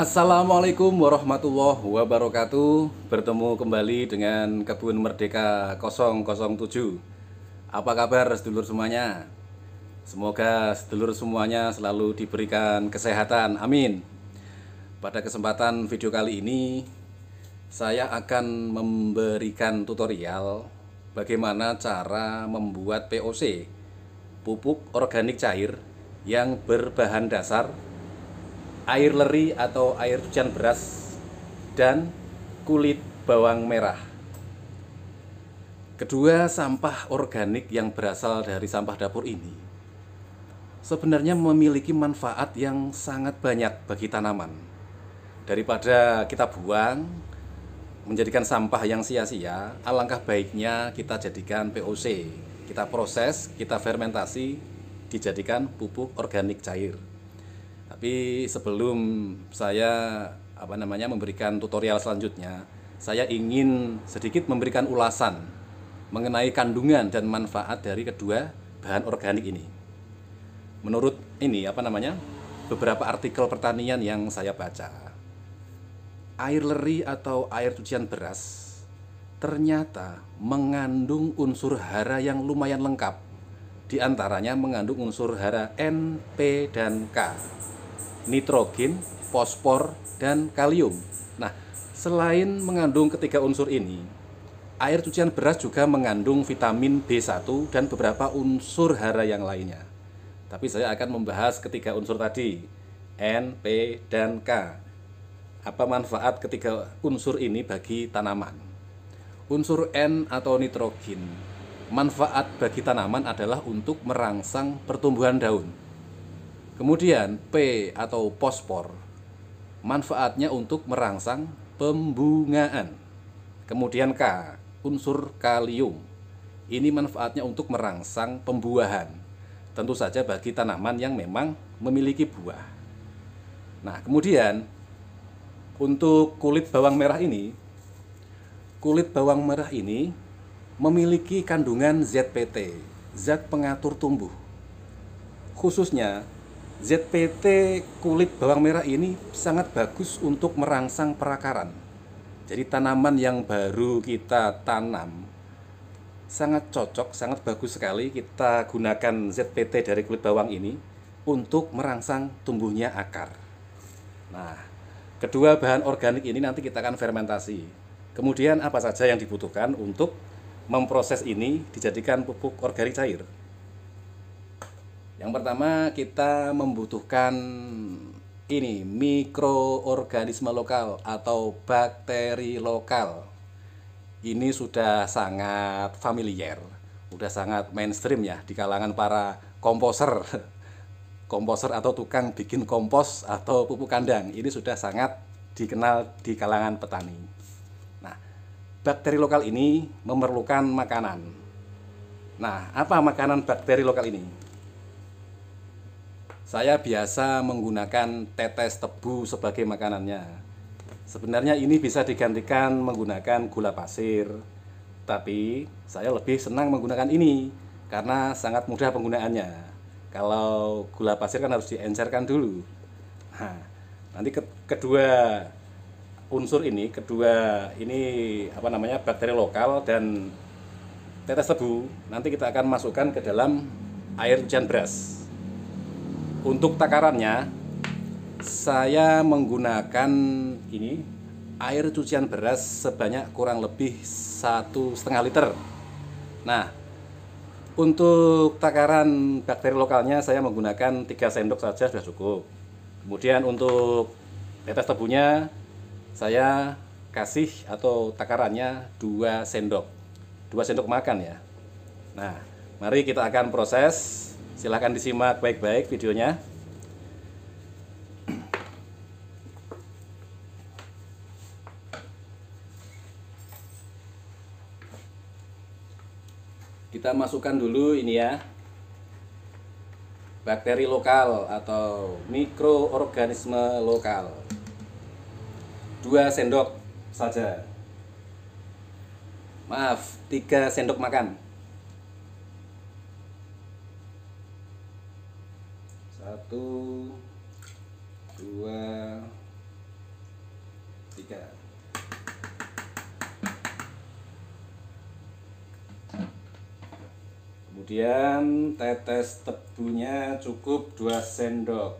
Assalamualaikum warahmatullahi wabarakatuh Bertemu kembali dengan Kebun Merdeka 007 Apa kabar sedulur semuanya? Semoga sedulur semuanya selalu diberikan kesehatan, amin Pada kesempatan video kali ini Saya akan memberikan tutorial Bagaimana cara membuat POC Pupuk organik cair yang berbahan dasar air leri atau air hujan beras dan kulit bawang merah. Kedua, sampah organik yang berasal dari sampah dapur ini sebenarnya memiliki manfaat yang sangat banyak bagi tanaman. Daripada kita buang, menjadikan sampah yang sia-sia, alangkah baiknya kita jadikan POC. Kita proses, kita fermentasi, dijadikan pupuk organik cair. Tapi sebelum saya apa namanya memberikan tutorial selanjutnya, saya ingin sedikit memberikan ulasan mengenai kandungan dan manfaat dari kedua bahan organik ini. Menurut ini apa namanya? beberapa artikel pertanian yang saya baca. Air leri atau air cucian beras ternyata mengandung unsur hara yang lumayan lengkap. Di antaranya mengandung unsur hara N, P, dan K nitrogen, fosfor, dan kalium. Nah, selain mengandung ketiga unsur ini, air cucian beras juga mengandung vitamin B1 dan beberapa unsur hara yang lainnya. Tapi saya akan membahas ketiga unsur tadi, N, P, dan K. Apa manfaat ketiga unsur ini bagi tanaman? Unsur N atau nitrogen manfaat bagi tanaman adalah untuk merangsang pertumbuhan daun. Kemudian P atau pospor manfaatnya untuk merangsang pembungaan. Kemudian K, unsur kalium. Ini manfaatnya untuk merangsang pembuahan. Tentu saja bagi tanaman yang memang memiliki buah. Nah, kemudian untuk kulit bawang merah ini kulit bawang merah ini memiliki kandungan ZPT, zat pengatur tumbuh. Khususnya ZPT kulit bawang merah ini sangat bagus untuk merangsang perakaran. Jadi tanaman yang baru kita tanam sangat cocok, sangat bagus sekali kita gunakan ZPT dari kulit bawang ini untuk merangsang tumbuhnya akar. Nah, kedua bahan organik ini nanti kita akan fermentasi. Kemudian apa saja yang dibutuhkan untuk memproses ini dijadikan pupuk organik cair. Yang pertama kita membutuhkan ini mikroorganisme lokal atau bakteri lokal. Ini sudah sangat familiar, sudah sangat mainstream ya di kalangan para komposer. Komposer atau tukang bikin kompos atau pupuk kandang ini sudah sangat dikenal di kalangan petani. Nah, bakteri lokal ini memerlukan makanan. Nah, apa makanan bakteri lokal ini? Saya biasa menggunakan tetes tebu sebagai makanannya. Sebenarnya ini bisa digantikan menggunakan gula pasir, tapi saya lebih senang menggunakan ini karena sangat mudah penggunaannya. Kalau gula pasir kan harus diencerkan dulu. Nah, nanti ke kedua unsur ini, kedua ini apa namanya bakteri lokal dan tetes tebu, nanti kita akan masukkan ke dalam air hujan beras. Untuk takarannya saya menggunakan ini air cucian beras sebanyak kurang lebih satu setengah liter. Nah, untuk takaran bakteri lokalnya saya menggunakan 3 sendok saja sudah cukup. Kemudian untuk tetes tebunya saya kasih atau takarannya 2 sendok. 2 sendok makan ya. Nah, mari kita akan proses silahkan disimak baik-baik videonya kita masukkan dulu ini ya bakteri lokal atau mikroorganisme lokal dua sendok saja maaf tiga sendok makan satu dua tiga kemudian tetes tebunya cukup 2 sendok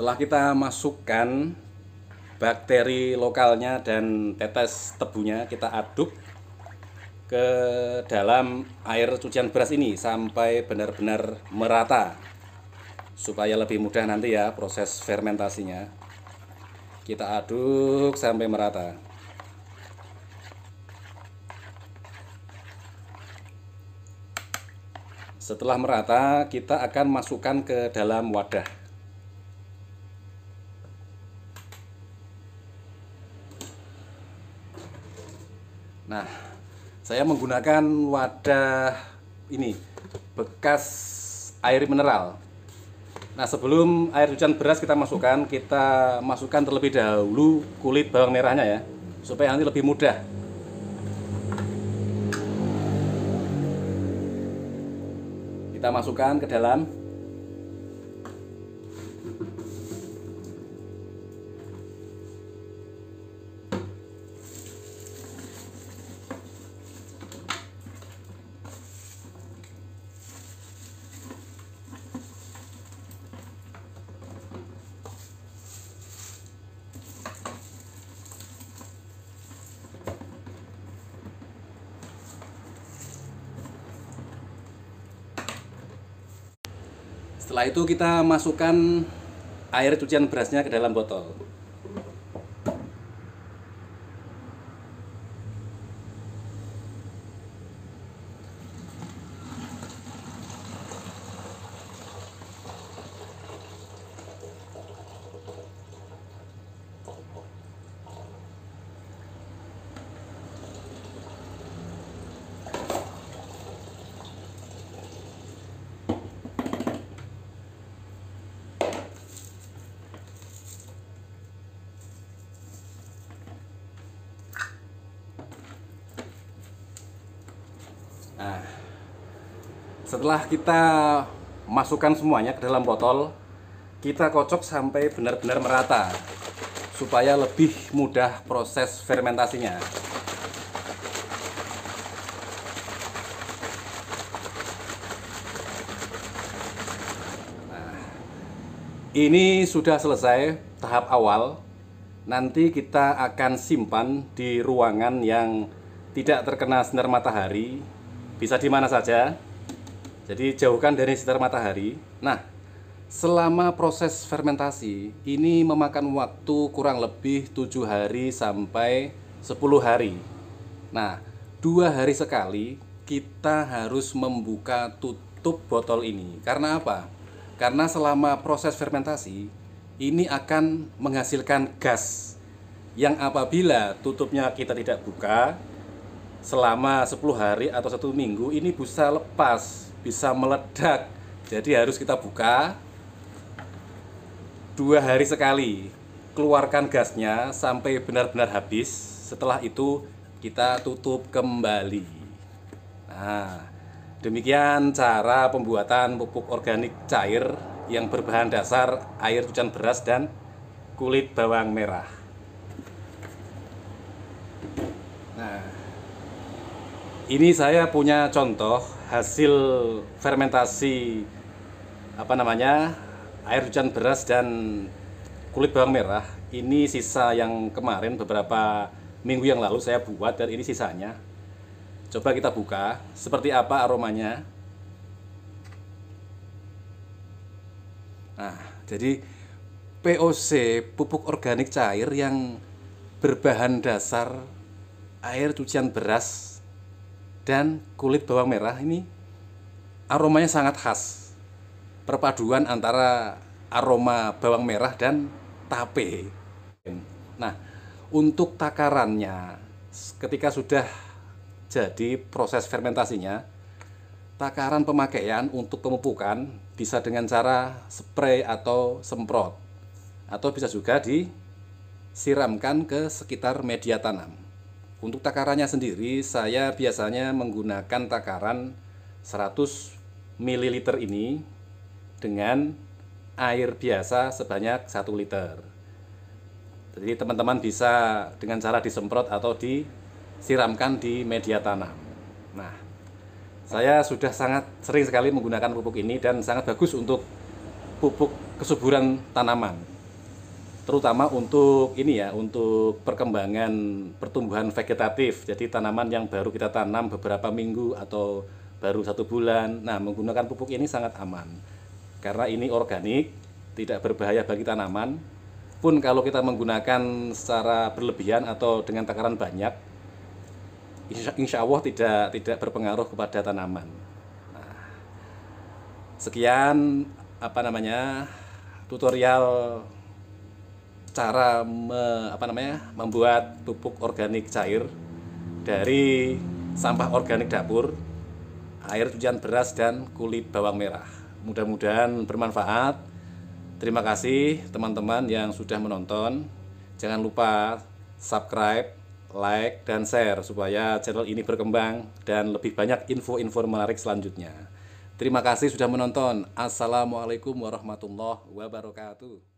setelah kita masukkan bakteri lokalnya dan tetes tebunya kita aduk ke dalam air cucian beras ini sampai benar-benar merata supaya lebih mudah nanti ya proses fermentasinya kita aduk sampai merata setelah merata kita akan masukkan ke dalam wadah Nah, saya menggunakan wadah ini bekas air mineral. Nah, sebelum air hujan beras kita masukkan, kita masukkan terlebih dahulu kulit bawang merahnya ya, supaya nanti lebih mudah. Kita masukkan ke dalam Setelah itu kita masukkan air cucian berasnya ke dalam botol. Nah, setelah kita masukkan semuanya ke dalam botol, kita kocok sampai benar-benar merata supaya lebih mudah proses fermentasinya. Nah, ini sudah selesai tahap awal. Nanti kita akan simpan di ruangan yang tidak terkena sinar matahari bisa di mana saja. Jadi jauhkan dari sinar matahari. Nah, selama proses fermentasi ini memakan waktu kurang lebih tujuh hari sampai 10 hari. Nah, dua hari sekali kita harus membuka tutup botol ini. Karena apa? Karena selama proses fermentasi ini akan menghasilkan gas yang apabila tutupnya kita tidak buka, selama 10 hari atau satu minggu ini busa lepas, bisa meledak. Jadi harus kita buka dua hari sekali. Keluarkan gasnya sampai benar-benar habis. Setelah itu kita tutup kembali. Nah, demikian cara pembuatan pupuk organik cair yang berbahan dasar air hujan beras dan kulit bawang merah. ini saya punya contoh hasil fermentasi apa namanya air hujan beras dan kulit bawang merah ini sisa yang kemarin beberapa minggu yang lalu saya buat dan ini sisanya coba kita buka seperti apa aromanya nah jadi POC pupuk organik cair yang berbahan dasar air cucian beras dan kulit bawang merah ini aromanya sangat khas. Perpaduan antara aroma bawang merah dan tape. Nah, untuk takarannya ketika sudah jadi proses fermentasinya, takaran pemakaian untuk pemupukan bisa dengan cara spray atau semprot atau bisa juga disiramkan ke sekitar media tanam. Untuk takarannya sendiri, saya biasanya menggunakan takaran 100 ml ini dengan air biasa sebanyak 1 liter. Jadi teman-teman bisa dengan cara disemprot atau disiramkan di media tanam. Nah, saya sudah sangat sering sekali menggunakan pupuk ini dan sangat bagus untuk pupuk kesuburan tanaman terutama untuk ini ya untuk perkembangan pertumbuhan vegetatif jadi tanaman yang baru kita tanam beberapa minggu atau baru satu bulan nah menggunakan pupuk ini sangat aman karena ini organik tidak berbahaya bagi tanaman pun kalau kita menggunakan secara berlebihan atau dengan takaran banyak insya, Allah tidak tidak berpengaruh kepada tanaman nah, sekian apa namanya tutorial cara me, apa namanya membuat pupuk organik cair dari sampah organik dapur, air cucian beras dan kulit bawang merah. Mudah-mudahan bermanfaat. Terima kasih teman-teman yang sudah menonton. Jangan lupa subscribe, like, dan share supaya channel ini berkembang dan lebih banyak info-info menarik selanjutnya. Terima kasih sudah menonton. Assalamualaikum warahmatullahi wabarakatuh.